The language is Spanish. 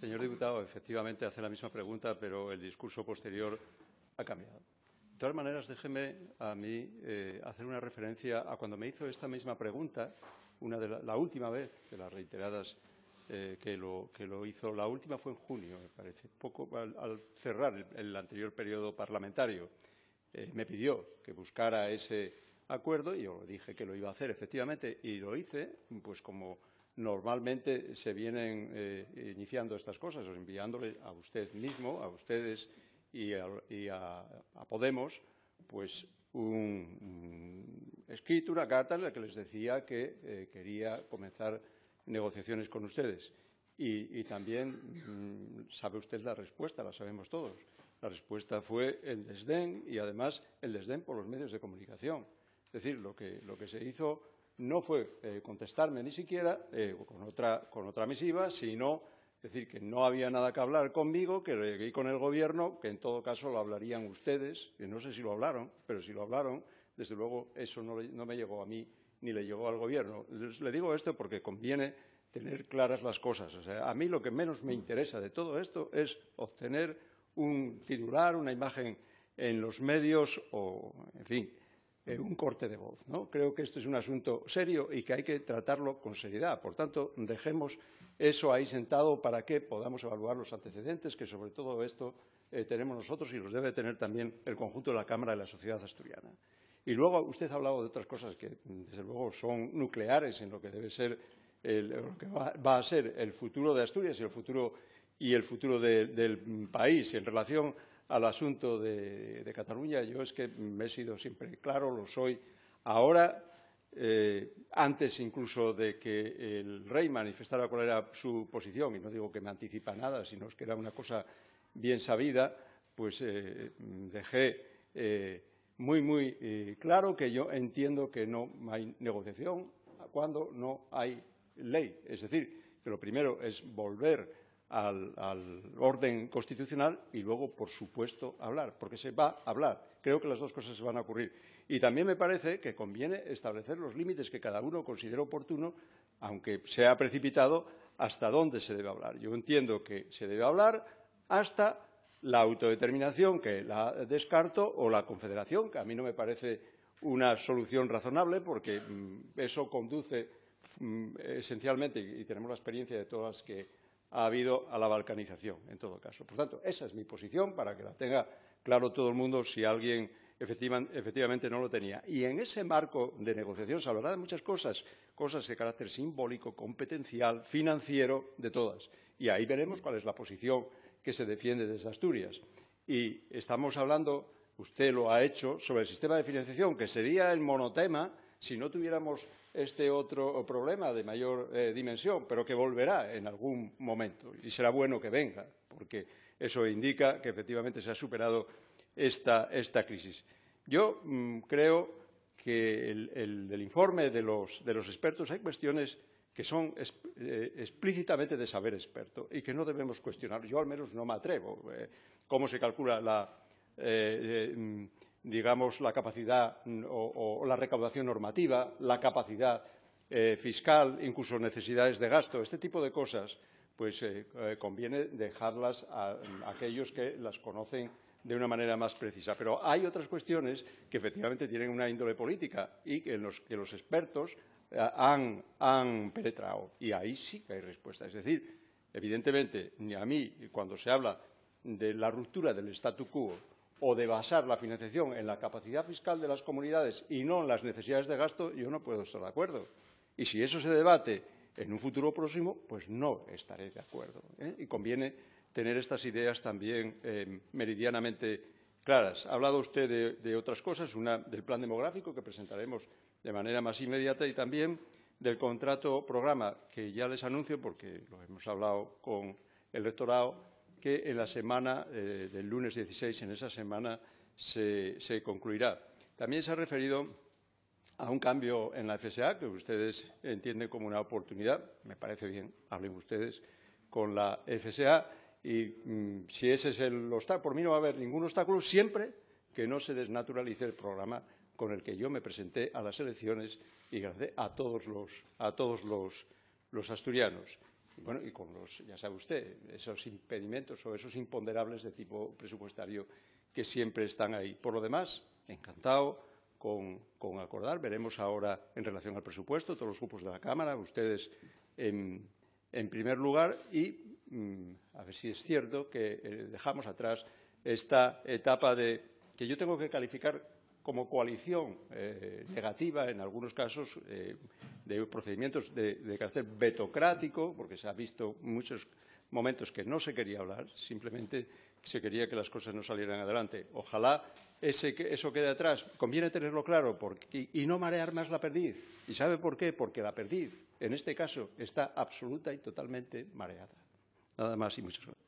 Señor diputado, efectivamente hace la misma pregunta, pero el discurso posterior ha cambiado. De todas maneras, déjeme a mí eh, hacer una referencia a cuando me hizo esta misma pregunta, una de la, última vez de las reiteradas eh, que, lo, hizo, la última fue en junio, me parece, poco al, cerrar el, anterior periodo parlamentario. Eh, me pidió que buscara ese acuerdo y yo dije que lo iba a hacer, efectivamente, y lo hice, pues como normalmente se vienen eh, iniciando estas cosas, enviándole a usted mismo, a ustedes y a, Podemos, pues un, mm, escrito, una carta en la que les decía que eh, quería comenzar negociaciones con ustedes. Y, también mm, sabe usted la respuesta, la sabemos todos. La respuesta fue el desdén y además el desdén por los medios de comunicación. Es decir, lo que se hizo no fue eh, contestarme ni siquiera eh, con, otra, misiva, sino decir que no había nada que hablar conmigo, que llegué con el Gobierno, que en todo caso lo hablarían ustedes, que no sé si lo hablaron, pero si lo hablaron, desde luego eso no, me llegó a mí ni le llegó al Gobierno. le digo esto porque conviene tener claras las cosas. a mí lo que menos me interesa de todo esto es obtener un titular, una imagen en los medios o, en fin, eh, un corte de voz. Creo que esto es un asunto serio y que hay que tratarlo con seriedad. Por tanto, dejemos eso ahí sentado para que podamos evaluar los antecedentes que sobre todo esto eh, tenemos nosotros y los debe tener también el conjunto de la Cámara de la sociedad asturiana. Y luego usted ha hablado de otras cosas que, desde luego, son nucleares en lo que debe ser, el, lo que va, a ser el futuro de Asturias y el futuro, y el futuro del país en relación al asunto de, Cataluña. Yo es que me he sido siempre claro, lo soy ahora, eh, antes incluso de que el rey manifestara cuál era su posición, y no digo que me anticipa nada, sino es que era una cosa bien sabida, pues eh, dejé eh, muy, muy claro que yo entiendo que no hay negociación cuando no hay ley. Es decir, que lo primero es volver al, orden constitucional y luego, por supuesto, hablar, porque se va a hablar. Creo que las dos cosas se van a ocurrir. Y también me parece que conviene establecer los límites que cada uno considera oportuno, aunque sea precipitado, hasta dónde se debe hablar. Yo entiendo que se debe hablar hasta la autodeterminación, que la descarto, o la confederación, que a mí no me parece una solución razonable, porque mm, eso conduce mm, esencialmente, y tenemos la experiencia de todas que ha habido a la balcanización, en todo caso. Por tanto, esa es mi posición para que la tenga claro todo el mundo si alguien efectivamente no lo tenía. Y en ese marco de negociación se hablará de muchas cosas, cosas de carácter simbólico, competencial, financiero, de todas. Y ahí veremos cuál es la posición que se defiende desde Asturias. Y estamos hablando, usted lo ha hecho, sobre el sistema de financiación, que sería el monotema si no tuviéramos este otro problema de mayor eh, dimensión, pero que volverá en algún momento y será bueno que venga, porque eso indica que efectivamente se ha superado esta, crisis. Yo mm, creo que el, el, informe de los, expertos hay cuestiones que son eh, explícitamente de saber experto y que no debemos cuestionar. Yo al menos no me atrevo. Eh, ¿Cómo se calcula la... Mm, digamos, la capacidad mm, o, la recaudación normativa, la capacidad eh, fiscal, incluso necesidades de gasto, este tipo de cosas, pues eh, eh, conviene dejarlas mm, a, aquellos que las conocen de una manera más precisa. Pero hay otras cuestiones que efectivamente tienen una índole política y que los, que los expertos han, han, penetrado. Y ahí sí que hay respuesta. Es decir, evidentemente, ni a mí, cuando se habla de la ruptura del statu quo, o de basar la financiación en la capacidad fiscal de las comunidades y no en las necesidades de gasto, yo no puedo estar de acuerdo. Y si eso se debate en un futuro próximo, pues no estaré de acuerdo. ¿eh? Y conviene tener estas ideas también eh, meridianamente claras. Ha hablado usted de, otras cosas, una del plan demográfico que presentaremos de manera más inmediata y también del contrato programa, que ya les anuncio porque lo hemos hablado con el electorado que en la semana eh, del lunes 16, en esa semana, se, concluirá. También se ha referido a un cambio en la FSA, que ustedes entienden como una oportunidad. Me parece bien, hablen ustedes con la FSA. Y mm, si ese es el obstáculo, por mí no va a haber ningún obstáculo, siempre que no se desnaturalice el programa con el que yo me presenté a las elecciones y a todos a todos los asturianos. Bueno, y con los, ya sabe usted, esos impedimentos o esos imponderables de tipo presupuestario que siempre están ahí. Por lo demás, encantado con, acordar. Veremos ahora en relación al presupuesto, todos los grupos de la Cámara, ustedes en, primer lugar, y mm, a ver si es cierto que eh, dejamos atrás esta etapa de que yo tengo que calificar como coalición eh, negativa, en algunos casos, eh, de procedimientos de, carácter betocrático, porque se ha visto muchos momentos que no se quería hablar, simplemente se quería que las cosas no salieran adelante. Ojalá eso quede atrás. Conviene tenerlo claro y, y no marear más la perdiz. ¿Y sabe por qué? Porque la perdiz, en este caso, está absoluta y totalmente mareada. Nada más y muchas gracias.